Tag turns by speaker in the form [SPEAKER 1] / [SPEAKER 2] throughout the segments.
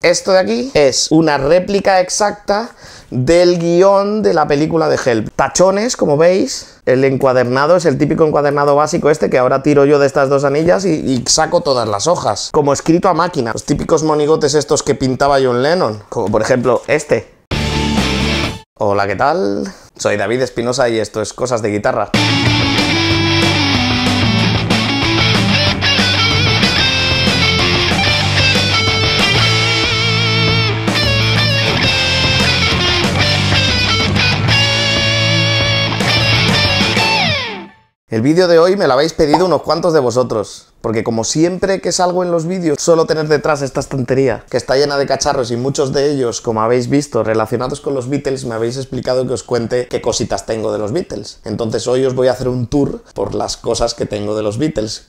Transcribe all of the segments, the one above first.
[SPEAKER 1] Esto de aquí es una réplica exacta del guión de la película de Help. Tachones, como veis, el encuadernado es el típico encuadernado básico este que ahora tiro yo de estas dos anillas y, saco todas las hojas. Como escrito a máquina, los típicos monigotes estos que pintaba John Lennon, como por ejemplo este. Hola, ¿qué tal? Soy David Espinosa y esto es Cosas de Guitarra. El vídeo de hoy me lo habéis pedido unos cuantos de vosotros, porque como siempre que salgo en los vídeos solo tener detrás esta estantería, que está llena de cacharros y muchos de ellos, como habéis visto, relacionados con los Beatles, me habéis explicado que os cuente qué cositas tengo de los Beatles. Entonces hoy os voy a hacer un tour por las cosas que tengo de los Beatles.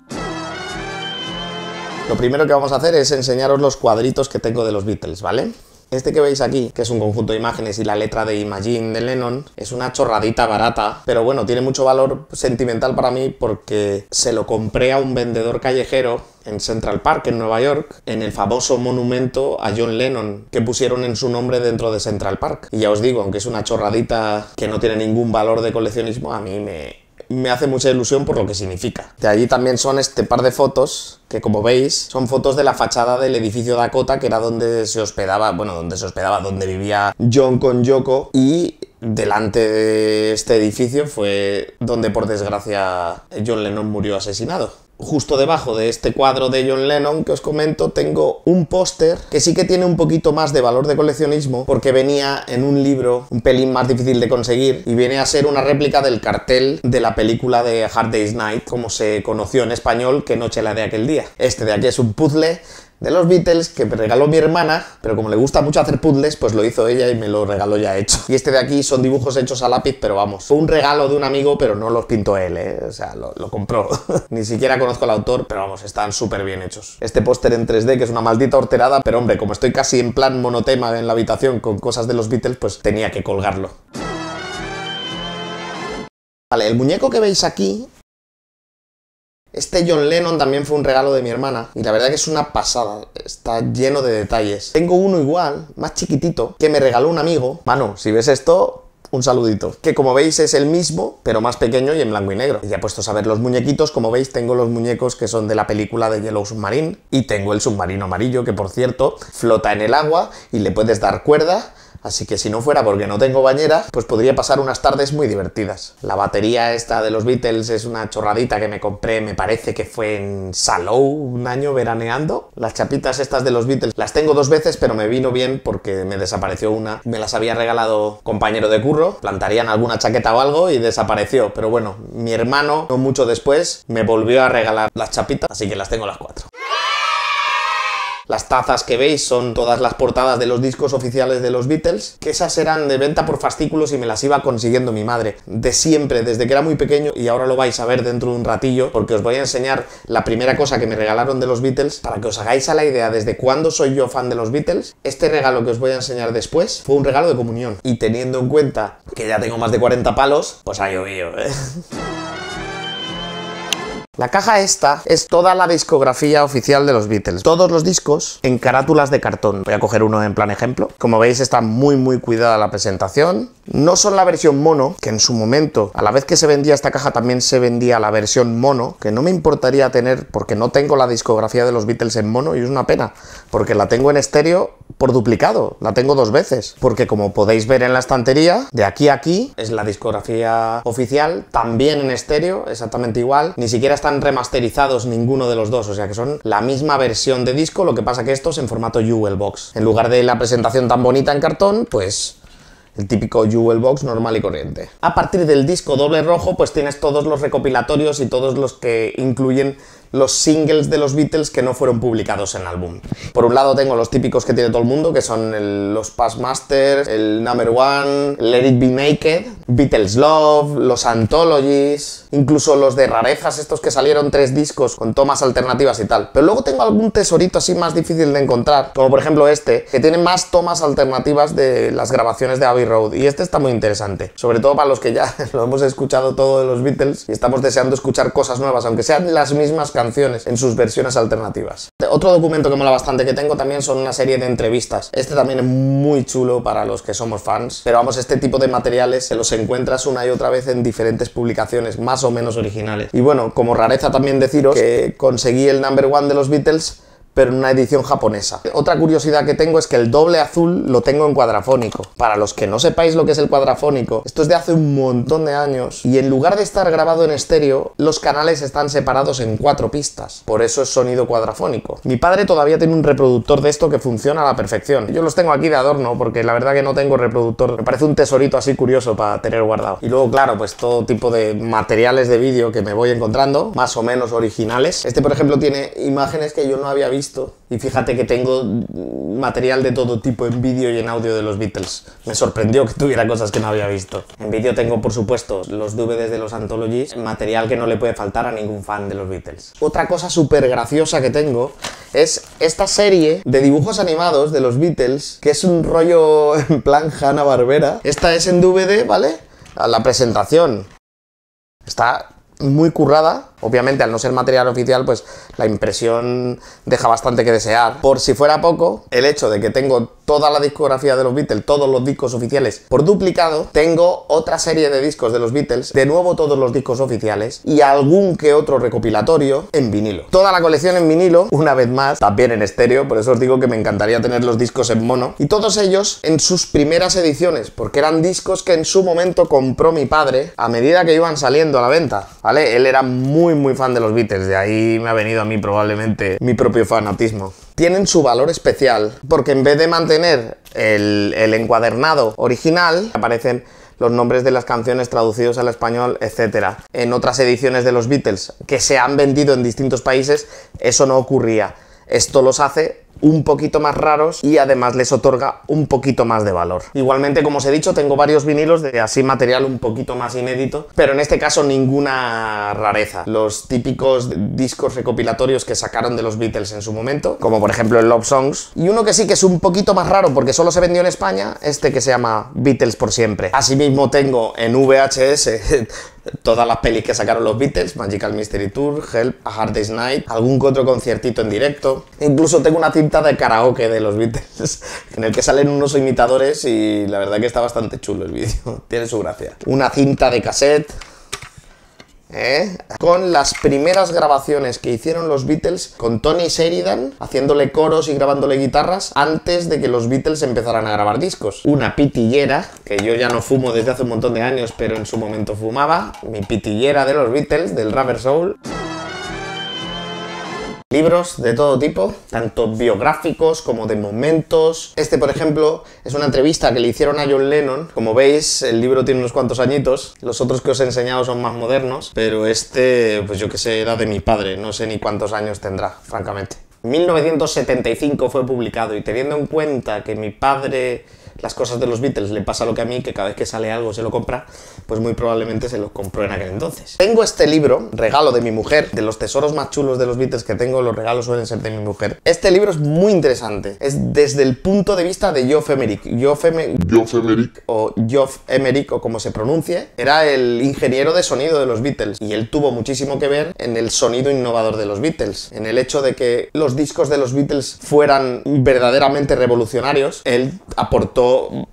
[SPEAKER 1] Lo primero que vamos a hacer es enseñaros los cuadritos que tengo de los Beatles, ¿vale? Este que veis aquí, que es un conjunto de imágenes y la letra de Imagine de Lennon, es una chorradita barata, pero bueno, tiene mucho valor sentimental para mí porque se lo compré a un vendedor callejero en Central Park, en Nueva York, en el famoso monumento a John Lennon que pusieron en su nombre dentro de Central Park. Y ya os digo, aunque es una chorradita que no tiene ningún valor de coleccionismo, a mí me, me hace mucha ilusión por lo que significa. De allí también son este par de fotos, que como veis, son fotos de la fachada del edificio Dakota, que era donde se hospedaba, bueno, donde se hospedaba, donde vivía John con Yoko, y delante de este edificio fue donde por desgracia John Lennon murió asesinado justo debajo de este cuadro de John Lennon que os comento tengo un póster que sí que tiene un poquito más de valor de coleccionismo porque venía en un libro un pelín más difícil de conseguir y viene a ser una réplica del cartel de la película de Hard Day's Night como se conoció en español que noche la de aquel día. Este de aquí es un puzzle de los Beatles que me regaló mi hermana, pero como le gusta mucho hacer puzzles, pues lo hizo ella y me lo regaló ya hecho. Y este de aquí son dibujos hechos a lápiz, pero vamos, fue un regalo de un amigo, pero no los pintó él, ¿eh? o sea, lo, lo compró. Ni siquiera conozco al autor, pero vamos, están súper bien hechos. Este póster en 3D, que es una maldita horterada, pero hombre, como estoy casi en plan monotema en la habitación con cosas de los Beatles, pues tenía que colgarlo. Vale, el muñeco que veis aquí este John Lennon también fue un regalo de mi hermana y la verdad que es una pasada, está lleno de detalles. Tengo uno igual, más chiquitito, que me regaló un amigo. Manu, si ves esto, un saludito. Que como veis es el mismo, pero más pequeño y en blanco y negro. Y Ya puestos a ver los muñequitos, como veis tengo los muñecos que son de la película de Yellow Submarine y tengo el submarino amarillo que por cierto flota en el agua y le puedes dar cuerda Así que si no fuera porque no tengo bañera, pues podría pasar unas tardes muy divertidas. La batería esta de los Beatles es una chorradita que me compré, me parece que fue en Salou un año veraneando. Las chapitas estas de los Beatles las tengo dos veces, pero me vino bien porque me desapareció una. Me las había regalado compañero de curro, plantarían alguna chaqueta o algo y desapareció. Pero bueno, mi hermano, no mucho después, me volvió a regalar las chapitas, así que las tengo las cuatro. Las tazas que veis son todas las portadas de los discos oficiales de los Beatles, que esas eran de venta por fascículos y me las iba consiguiendo mi madre. De siempre, desde que era muy pequeño, y ahora lo vais a ver dentro de un ratillo, porque os voy a enseñar la primera cosa que me regalaron de los Beatles, para que os hagáis a la idea desde cuándo soy yo fan de los Beatles. Este regalo que os voy a enseñar después fue un regalo de comunión. Y teniendo en cuenta que ya tengo más de 40 palos, pues ha llovido, ¿eh? La caja esta es toda la discografía oficial de los Beatles. Todos los discos en carátulas de cartón. Voy a coger uno en plan ejemplo. Como veis está muy muy cuidada la presentación. No son la versión mono, que en su momento, a la vez que se vendía esta caja también se vendía la versión mono, que no me importaría tener porque no tengo la discografía de los Beatles en mono y es una pena, porque la tengo en estéreo por duplicado, la tengo dos veces, porque como podéis ver en la estantería, de aquí a aquí es la discografía oficial, también en estéreo, exactamente igual, ni siquiera están remasterizados ninguno de los dos, o sea que son la misma versión de disco, lo que pasa que esto es en formato Jewel Box. En lugar de la presentación tan bonita en cartón, pues el típico Jewel Box normal y corriente. A partir del disco doble rojo, pues tienes todos los recopilatorios y todos los que incluyen los singles de los Beatles que no fueron publicados en álbum. Por un lado tengo los típicos que tiene todo el mundo, que son los Past Masters, el Number One, Let It Be Naked, Beatles Love, los Anthologies, incluso los de rarezas, estos que salieron tres discos con tomas alternativas y tal. Pero luego tengo algún tesorito así más difícil de encontrar, como por ejemplo este, que tiene más tomas alternativas de las grabaciones de Abbey Road. Y este está muy interesante, sobre todo para los que ya lo hemos escuchado todo de los Beatles y estamos deseando escuchar cosas nuevas, aunque sean las mismas canciones en sus versiones alternativas. Otro documento que mola bastante que tengo también son una serie de entrevistas. Este también es muy chulo para los que somos fans, pero vamos, este tipo de materiales se los encuentras una y otra vez en diferentes publicaciones más o menos originales. Y bueno, como rareza también deciros que conseguí el number one de los Beatles pero en una edición japonesa. Otra curiosidad que tengo es que el doble azul lo tengo en cuadrafónico. Para los que no sepáis lo que es el cuadrafónico, esto es de hace un montón de años y en lugar de estar grabado en estéreo, los canales están separados en cuatro pistas. Por eso es sonido cuadrafónico. Mi padre todavía tiene un reproductor de esto que funciona a la perfección. Yo los tengo aquí de adorno porque la verdad que no tengo reproductor. Me parece un tesorito así curioso para tener guardado. Y luego, claro, pues todo tipo de materiales de vídeo que me voy encontrando, más o menos originales. Este, por ejemplo, tiene imágenes que yo no había visto y fíjate que tengo material de todo tipo en vídeo y en audio de los Beatles. Me sorprendió que tuviera cosas que no había visto. En vídeo tengo, por supuesto, los DVDs de los Anthologies, material que no le puede faltar a ningún fan de los Beatles. Otra cosa súper graciosa que tengo es esta serie de dibujos animados de los Beatles, que es un rollo en plan Hanna-Barbera. Esta es en DVD, ¿vale? A la presentación. Está muy currada. Obviamente, al no ser material oficial, pues la impresión deja bastante que desear. Por si fuera poco, el hecho de que tengo toda la discografía de los Beatles, todos los discos oficiales por duplicado, tengo otra serie de discos de los Beatles, de nuevo todos los discos oficiales y algún que otro recopilatorio en vinilo. Toda la colección en vinilo, una vez más, también en estéreo, por eso os digo que me encantaría tener los discos en mono. Y todos ellos en sus primeras ediciones, porque eran discos que en su momento compró mi padre a medida que iban saliendo a la venta él era muy, muy fan de los Beatles, de ahí me ha venido a mí probablemente mi propio fanatismo. Tienen su valor especial, porque en vez de mantener el, el encuadernado original, aparecen los nombres de las canciones traducidos al español, etc. En otras ediciones de los Beatles que se han vendido en distintos países, eso no ocurría. Esto los hace un poquito más raros y además les otorga un poquito más de valor. Igualmente, como os he dicho, tengo varios vinilos de así material un poquito más inédito, pero en este caso ninguna rareza. Los típicos discos recopilatorios que sacaron de los Beatles en su momento, como por ejemplo el Love Songs, y uno que sí que es un poquito más raro porque solo se vendió en España, este que se llama Beatles por siempre. Asimismo tengo en VHS todas las pelis que sacaron los Beatles, Magical Mystery Tour, Help, A Hard Day's Night, algún otro conciertito en directo. Incluso tengo una cinta de karaoke de los Beatles, en el que salen unos imitadores y la verdad que está bastante chulo el vídeo, tiene su gracia. Una cinta de cassette, ¿Eh? con las primeras grabaciones que hicieron los Beatles con Tony Sheridan, haciéndole coros y grabándole guitarras antes de que los Beatles empezaran a grabar discos. Una pitillera, que yo ya no fumo desde hace un montón de años, pero en su momento fumaba, mi pitillera de los Beatles, del Rubber Soul. Libros de todo tipo, tanto biográficos como de momentos. Este, por ejemplo, es una entrevista que le hicieron a John Lennon. Como veis, el libro tiene unos cuantos añitos. Los otros que os he enseñado son más modernos, pero este, pues yo que sé, era de mi padre. No sé ni cuántos años tendrá, francamente. 1975 fue publicado y teniendo en cuenta que mi padre las cosas de los Beatles le pasa lo que a mí, que cada vez que sale algo se lo compra, pues muy probablemente se lo compró en aquel entonces. Tengo este libro, regalo de mi mujer, de los tesoros más chulos de los Beatles que tengo, los regalos suelen ser de mi mujer. Este libro es muy interesante, es desde el punto de vista de Geoff Emerick. Geoff Emerick o Geoff Emerick o como se pronuncie, era el ingeniero de sonido de los Beatles y él tuvo muchísimo que ver en el sonido innovador de los Beatles, en el hecho de que los discos de los Beatles fueran verdaderamente revolucionarios, él aportó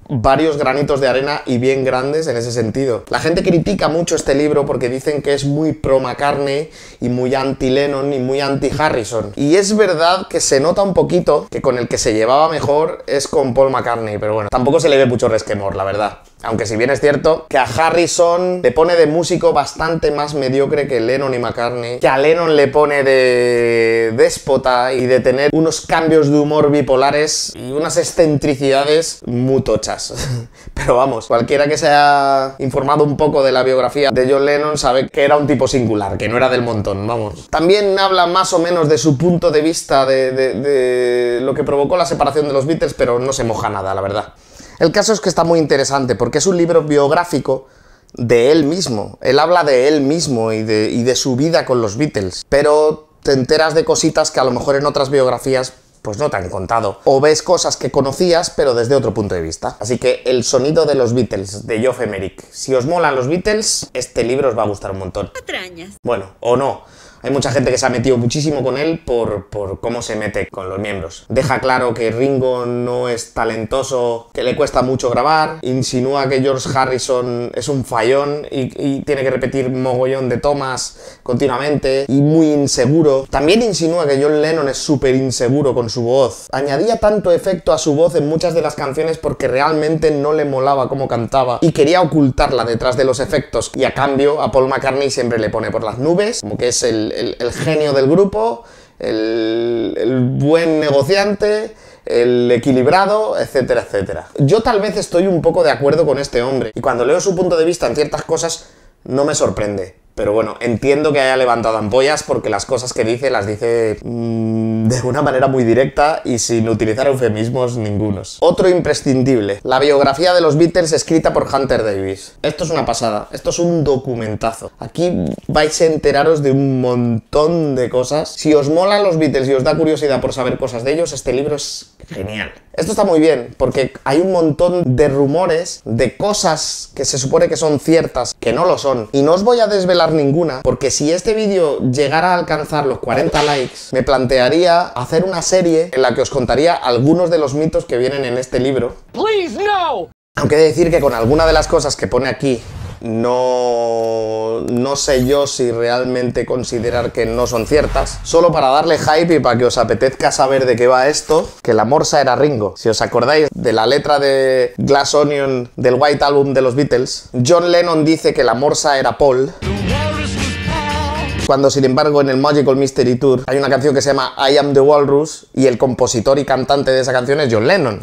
[SPEAKER 1] varios granitos de arena y bien grandes en ese sentido. La gente critica mucho este libro porque dicen que es muy pro McCartney y muy anti Lennon y muy anti Harrison. Y es verdad que se nota un poquito que con el que se llevaba mejor es con Paul McCartney, pero bueno, tampoco se le ve mucho resquemor, la verdad. Aunque si bien es cierto que a Harrison le pone de músico bastante más mediocre que Lennon y McCartney, que a Lennon le pone de déspota y de tener unos cambios de humor bipolares y unas excentricidades mutochas. Pero vamos, cualquiera que se haya informado un poco de la biografía de John Lennon sabe que era un tipo singular, que no era del montón, vamos. También habla más o menos de su punto de vista de, de lo que provocó la separación de los Beatles, pero no se moja nada, la verdad. El caso es que está muy interesante porque es un libro biográfico de él mismo. Él habla de él mismo y de, su vida con los Beatles. Pero te enteras de cositas que a lo mejor en otras biografías pues no te han contado. O ves cosas que conocías, pero desde otro punto de vista. Así que el sonido de los Beatles, de Geoff Emerick. Si os molan los Beatles, este libro os va a gustar un montón. Bueno, o no. Hay mucha gente que se ha metido muchísimo con él por, cómo se mete con los miembros. Deja claro que Ringo no es talentoso, que le cuesta mucho grabar, insinúa que George Harrison es un fallón y, tiene que repetir mogollón de tomas continuamente y muy inseguro. También insinúa que John Lennon es súper inseguro con su voz. Añadía tanto efecto a su voz en muchas de las canciones porque realmente no le molaba cómo cantaba y quería ocultarla detrás de los efectos y a cambio a Paul McCartney siempre le pone por las nubes, como que es el, el, genio del grupo, el, buen negociante, el equilibrado, etcétera, etcétera. Yo tal vez estoy un poco de acuerdo con este hombre, y cuando leo su punto de vista en ciertas cosas, no me sorprende. Pero bueno, entiendo que haya levantado ampollas porque las cosas que dice las dice mm, de una manera muy directa y sin utilizar eufemismos ningunos. Otro imprescindible, la biografía de los Beatles escrita por Hunter Davis. Esto es una pasada, esto es un documentazo. Aquí vais a enteraros de un montón de cosas. Si os mola los Beatles y os da curiosidad por saber cosas de ellos, este libro es genial. Esto está muy bien, porque hay un montón de rumores de cosas que se supone que son ciertas, que no lo son. Y no os voy a desvelar ninguna, porque si este vídeo llegara a alcanzar los 40 likes, me plantearía hacer una serie en la que os contaría algunos de los mitos que vienen en este libro. Please, no. Aunque de decir que con alguna de las cosas que pone aquí no, no sé yo si realmente considerar que no son ciertas. Solo para darle hype y para que os apetezca saber de qué va esto, que la morsa era Ringo. Si os acordáis de la letra de Glass Onion del White Album de los Beatles, John Lennon dice que la morsa era Paul. Cuando sin embargo en el Magical Mystery Tour hay una canción que se llama I Am the Walrus y el compositor y cantante de esa canción es John Lennon.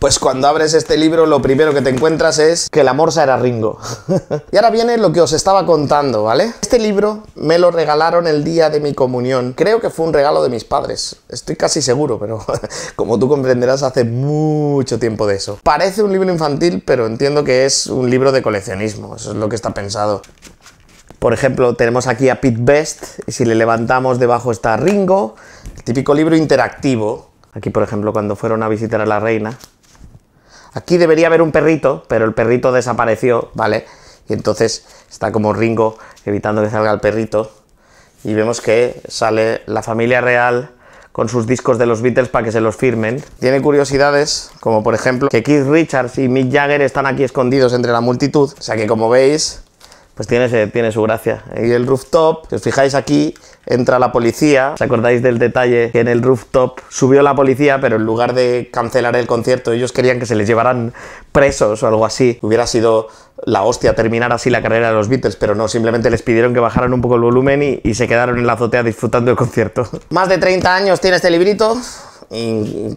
[SPEAKER 1] Pues cuando abres este libro lo primero que te encuentras es que la morsa era Ringo. y ahora viene lo que os estaba contando, ¿vale? Este libro me lo regalaron el día de mi comunión. Creo que fue un regalo de mis padres. Estoy casi seguro, pero como tú comprenderás hace mucho tiempo de eso. Parece un libro infantil, pero entiendo que es un libro de coleccionismo. Eso es lo que está pensado. Por ejemplo, tenemos aquí a Pete Best, y si le levantamos debajo está Ringo, el típico libro interactivo. Aquí, por ejemplo, cuando fueron a visitar a la reina, Aquí debería haber un perrito, pero el perrito desapareció, ¿vale? Y entonces está como Ringo evitando que salga el perrito. Y vemos que sale la familia real con sus discos de los Beatles para que se los firmen. Tiene curiosidades, como por ejemplo que Keith Richards y Mick Jagger están aquí escondidos entre la multitud. O sea que como veis, pues tiene, tiene su gracia. Y el rooftop, si os fijáis aquí, entra la policía. ¿Os acordáis del detalle que en el rooftop subió la policía, pero en lugar de cancelar el concierto, ellos querían que se les llevaran presos o algo así? Hubiera sido la hostia terminar así la carrera de los Beatles, pero no, simplemente les pidieron que bajaran un poco el volumen y, se quedaron en la azotea disfrutando el concierto. Más de 30 años tiene este librito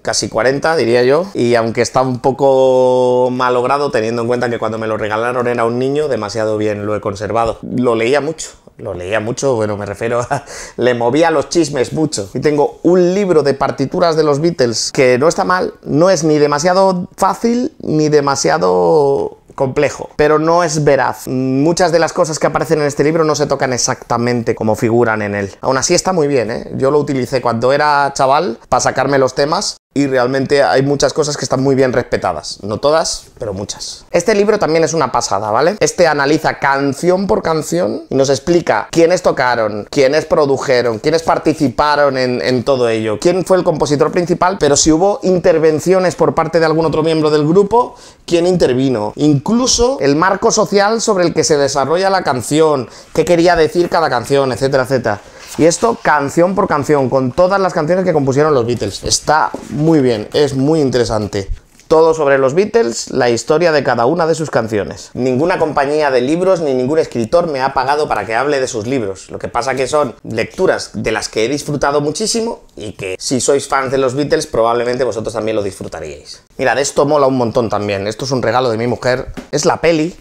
[SPEAKER 1] casi 40, diría yo. Y aunque está un poco malogrado, teniendo en cuenta que cuando me lo regalaron era un niño, demasiado bien lo he conservado. Lo leía mucho. Lo leía mucho, bueno, me refiero a... Le movía los chismes mucho. Y tengo un libro de partituras de los Beatles que no está mal, no es ni demasiado fácil ni demasiado complejo, pero no es veraz. Muchas de las cosas que aparecen en este libro no se tocan exactamente como figuran en él. Aún así está muy bien, ¿eh? Yo lo utilicé cuando era chaval para sacarme los temas y realmente hay muchas cosas que están muy bien respetadas. No todas, pero muchas. Este libro también es una pasada, ¿vale? Este analiza canción por canción y nos explica quiénes tocaron, quiénes produjeron, quiénes participaron en, todo ello, quién fue el compositor principal, pero si hubo intervenciones por parte de algún otro miembro del grupo, quién intervino. Incluso el marco social sobre el que se desarrolla la canción, qué quería decir cada canción, etcétera, etcétera. Y esto canción por canción, con todas las canciones que compusieron los Beatles. Está muy bien, es muy interesante. Todo sobre los Beatles, la historia de cada una de sus canciones. Ninguna compañía de libros ni ningún escritor me ha pagado para que hable de sus libros. Lo que pasa que son lecturas de las que he disfrutado muchísimo y que si sois fans de los Beatles probablemente vosotros también lo disfrutaríais. Mirad, esto mola un montón también. Esto es un regalo de mi mujer. Es la peli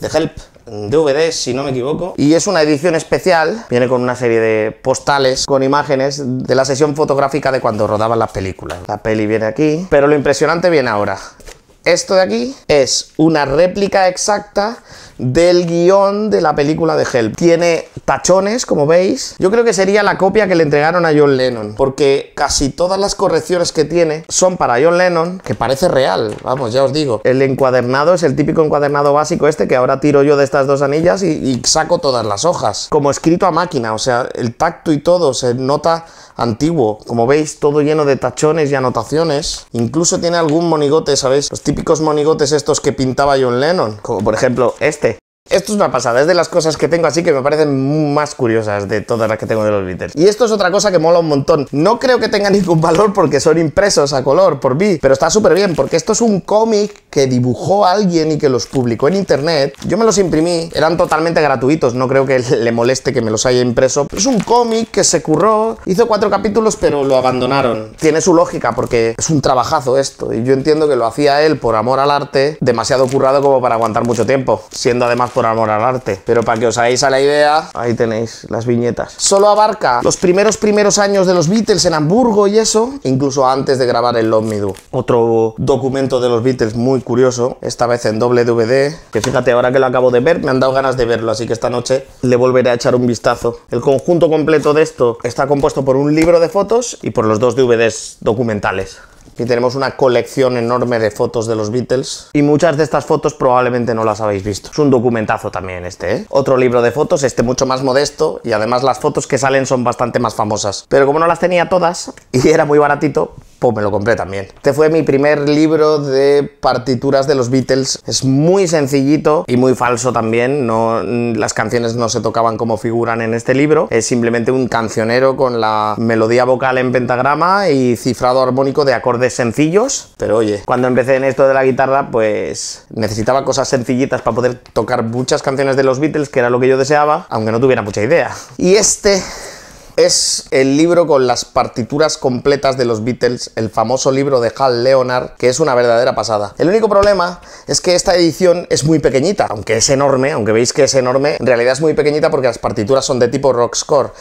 [SPEAKER 1] de Help DVD, si no me equivoco. Y es una edición especial, viene con una serie de postales, con imágenes de la sesión fotográfica de cuando rodaban las películas. La peli viene aquí, pero lo impresionante viene ahora. Esto de aquí es una réplica exacta del guión de la película de Help. Tiene tachones, como veis. Yo creo que sería la copia que le entregaron a John Lennon, porque casi todas las correcciones que tiene son para John Lennon, que parece real, vamos, ya os digo. El encuadernado es el típico encuadernado básico este, que ahora tiro yo de estas dos anillas y, saco todas las hojas. Como escrito a máquina, o sea, el tacto y todo se nota antiguo. Como veis, todo lleno de tachones y anotaciones. Incluso tiene algún monigote, ¿sabéis? Los típicos monigotes estos que pintaba John Lennon. Como por ejemplo este esto es una pasada, es de las cosas que tengo así que me parecen más curiosas de todas las que tengo de los Beatles. Y esto es otra cosa que mola un montón. No creo que tenga ningún valor porque son impresos a color por mí, pero está súper bien porque esto es un cómic que dibujó alguien y que los publicó en internet. Yo me los imprimí, eran totalmente gratuitos, no creo que le moleste que me los haya impreso. es un cómic que se curró, hizo cuatro capítulos pero lo abandonaron. Tiene su lógica porque es un trabajazo esto y yo entiendo que lo hacía él por amor al arte, demasiado currado como para aguantar mucho tiempo, siendo además por amor al arte. Pero para que os hagáis a la idea, ahí tenéis las viñetas. Solo abarca los primeros primeros años de los Beatles en Hamburgo y eso, incluso antes de grabar el Love Me Do. Otro documento de los Beatles muy curioso, esta vez en doble DVD, que fíjate, ahora que lo acabo de ver, me han dado ganas de verlo, así que esta noche le volveré a echar un vistazo. El conjunto completo de esto está compuesto por un libro de fotos y por los dos DVDs documentales. Aquí tenemos una colección enorme de fotos de los Beatles y muchas de estas fotos probablemente no las habéis visto. Es un documentazo también este, ¿eh? Otro libro de fotos, este mucho más modesto y además las fotos que salen son bastante más famosas. Pero como no las tenía todas y era muy baratito, pues me lo compré también. Este fue mi primer libro de partituras de los Beatles. Es muy sencillito y muy falso también. No, mm, las canciones no se tocaban como figuran en este libro. Es simplemente un cancionero con la melodía vocal en pentagrama y cifrado armónico de acordes sencillos. Pero oye, cuando empecé en esto de la guitarra, pues necesitaba cosas sencillitas para poder tocar muchas canciones de los Beatles, que era lo que yo deseaba, aunque no tuviera mucha idea. Y este es el libro con las partituras completas de los Beatles, el famoso libro de Hal Leonard, que es una verdadera pasada. El único problema es que esta edición es muy pequeñita, aunque es enorme, aunque veis que es enorme, en realidad es muy pequeñita porque las partituras son de tipo rock score,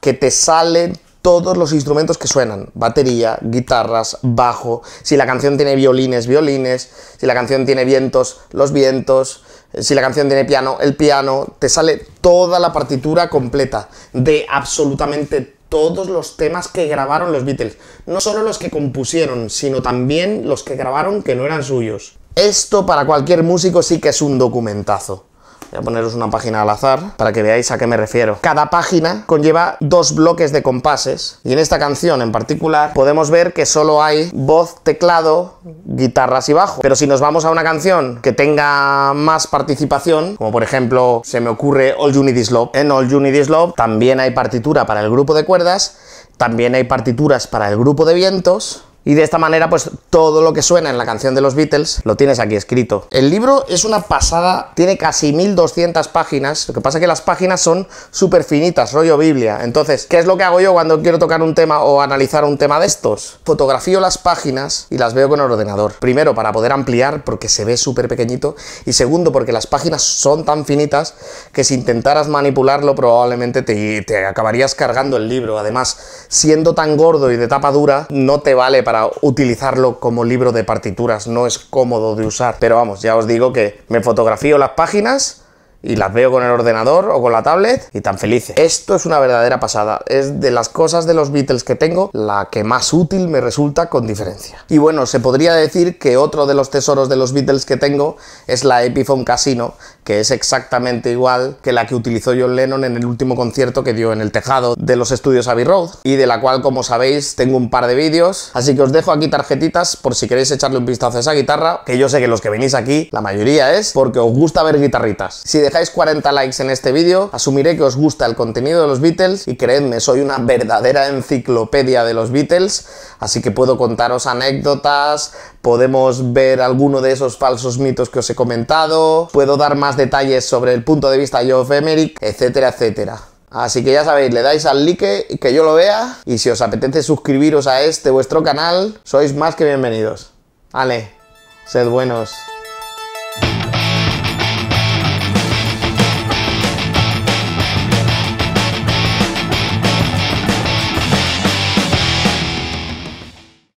[SPEAKER 1] que te salen todos los instrumentos que suenan, batería, guitarras, bajo, si la canción tiene violines, violines, si la canción tiene vientos, los vientos, si la canción tiene piano, el piano, te sale toda la partitura completa de absolutamente todos los temas que grabaron los Beatles. No solo los que compusieron, sino también los que grabaron que no eran suyos. Esto para cualquier músico sí que es un documentazo. Voy a poneros una página al azar para que veáis a qué me refiero. Cada página conlleva dos bloques de compases y en esta canción en particular podemos ver que solo hay voz, teclado, guitarras y bajo. Pero si nos vamos a una canción que tenga más participación, como por ejemplo se me ocurre All unity Need en All unity Need también hay partitura para el grupo de cuerdas, también hay partituras para el grupo de vientos, y de esta manera, pues todo lo que suena en la canción de los Beatles lo tienes aquí escrito. El libro es una pasada, tiene casi 1200 páginas. Lo que pasa es que las páginas son súper finitas, rollo Biblia. Entonces, ¿qué es lo que hago yo cuando quiero tocar un tema o analizar un tema de estos? Fotografío las páginas y las veo con el ordenador. Primero, para poder ampliar, porque se ve súper pequeñito. Y segundo, porque las páginas son tan finitas que si intentaras manipularlo, probablemente te, te acabarías cargando el libro. Además, siendo tan gordo y de tapa dura, no te vale para para utilizarlo como libro de partituras, no es cómodo de usar. Pero vamos, ya os digo que me fotografío las páginas y las veo con el ordenador o con la tablet y tan felices. Esto es una verdadera pasada. Es de las cosas de los Beatles que tengo la que más útil me resulta con diferencia. Y bueno, se podría decir que otro de los tesoros de los Beatles que tengo es la Epiphone Casino, que es exactamente igual que la que utilizó John Lennon en el último concierto que dio en el tejado de los estudios Abbey Road y de la cual, como sabéis, tengo un par de vídeos, así que os dejo aquí tarjetitas por si queréis echarle un vistazo a esa guitarra, que yo sé que los que venís aquí, la mayoría es porque os gusta ver guitarritas. Si dejáis 40 likes en este vídeo, asumiré que os gusta el contenido de los Beatles y creedme, soy una verdadera enciclopedia de los Beatles, así que puedo contaros anécdotas, podemos ver alguno de esos falsos mitos que os he comentado, puedo dar más detalles sobre el punto de vista de Geoff etcétera, etcétera. Así que ya sabéis, le dais al like y que yo lo vea. Y si os apetece suscribiros a este vuestro canal, sois más que bienvenidos. Ale, sed buenos.